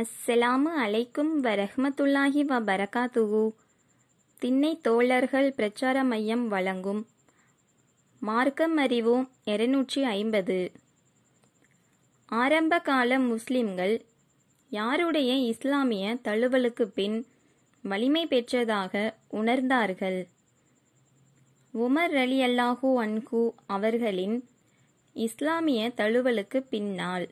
அஸ்ஸலாமு அலைக்கும் வரஹ்மத்துல்லாஹி வ பரகாத்துகு திண்ணை தோழர்கள் பிரச்சார மையம் வழங்கும் மார்க்கம் அறிவோம் இருநூற்றி ஐம்பது ஆரம்ப கால முஸ்லிம்கள் யாருடைய இஸ்லாமிய தழுவலுக்கு பின் வலிமை பெற்றதாக உணர்ந்தார்கள் உமர் அலி அல்லாஹூ அன்கு அவர்களின் இஸ்லாமிய தழுவலுக்கு பின்னால்